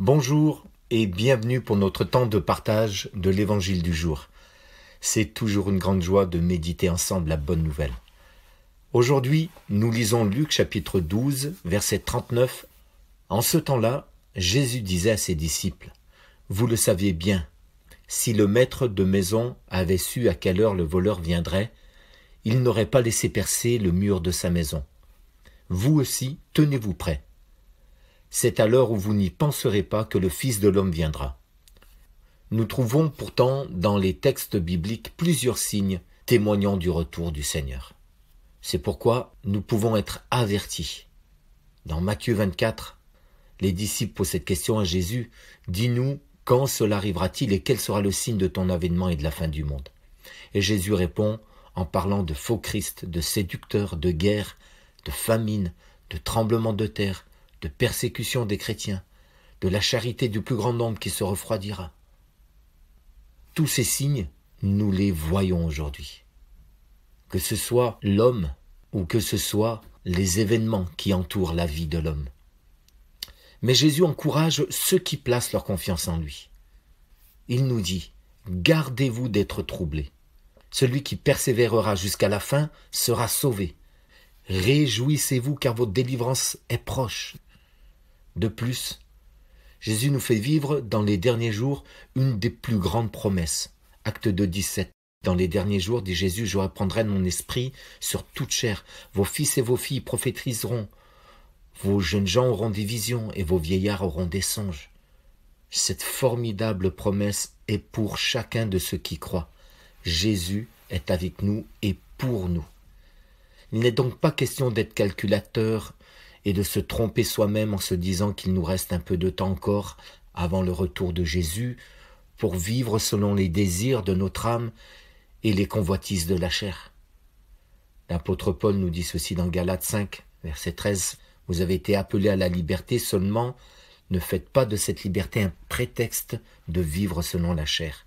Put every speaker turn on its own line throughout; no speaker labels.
Bonjour et bienvenue pour notre temps de partage de l'Évangile du jour. C'est toujours une grande joie de méditer ensemble la bonne nouvelle. Aujourd'hui, nous lisons Luc chapitre 12, verset 39. En ce temps-là, Jésus disait à ses disciples, Vous le saviez bien, si le maître de maison avait su à quelle heure le voleur viendrait, il n'aurait pas laissé percer le mur de sa maison. Vous aussi, tenez-vous prêts c'est à l'heure où vous n'y penserez pas que le Fils de l'homme viendra. Nous trouvons pourtant dans les textes bibliques plusieurs signes témoignant du retour du Seigneur. C'est pourquoi nous pouvons être avertis. Dans Matthieu 24, les disciples posent cette question à Jésus. Dis-nous quand cela arrivera-t-il et quel sera le signe de ton avènement et de la fin du monde Et Jésus répond en parlant de faux Christ, de séducteurs, de guerre, de famine, de tremblement de terre, de persécution des chrétiens, de la charité du plus grand nombre qui se refroidira. Tous ces signes, nous les voyons aujourd'hui. Que ce soit l'homme ou que ce soit les événements qui entourent la vie de l'homme. Mais Jésus encourage ceux qui placent leur confiance en lui. Il nous dit, gardez-vous d'être troublés. Celui qui persévérera jusqu'à la fin sera sauvé. Réjouissez-vous car votre délivrance est proche. De plus, Jésus nous fait vivre dans les derniers jours une des plus grandes promesses. Acte 2, 17. Dans les derniers jours, dit Jésus, je reprendrai mon esprit sur toute chair. Vos fils et vos filles prophétiseront. Vos jeunes gens auront des visions et vos vieillards auront des songes. Cette formidable promesse est pour chacun de ceux qui croient. Jésus est avec nous et pour nous. Il n'est donc pas question d'être calculateur et de se tromper soi-même en se disant qu'il nous reste un peu de temps encore avant le retour de Jésus pour vivre selon les désirs de notre âme et les convoitises de la chair. L'apôtre Paul nous dit ceci dans Galates 5, verset 13. Vous avez été appelés à la liberté seulement, ne faites pas de cette liberté un prétexte de vivre selon la chair.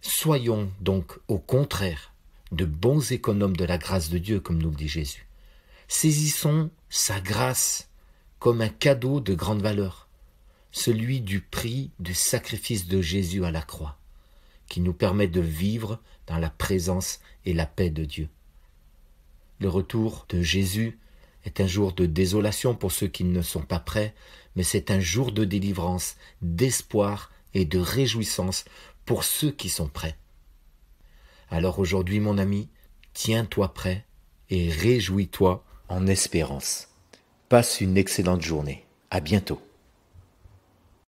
Soyons donc au contraire de bons économes de la grâce de Dieu, comme nous le dit Jésus. Saisissons sa grâce comme un cadeau de grande valeur, celui du prix du sacrifice de Jésus à la croix, qui nous permet de vivre dans la présence et la paix de Dieu. Le retour de Jésus est un jour de désolation pour ceux qui ne sont pas prêts, mais c'est un jour de délivrance, d'espoir et de réjouissance pour ceux qui sont prêts. Alors aujourd'hui, mon ami, tiens-toi prêt et réjouis-toi en espérance. Passe une excellente journée. À bientôt.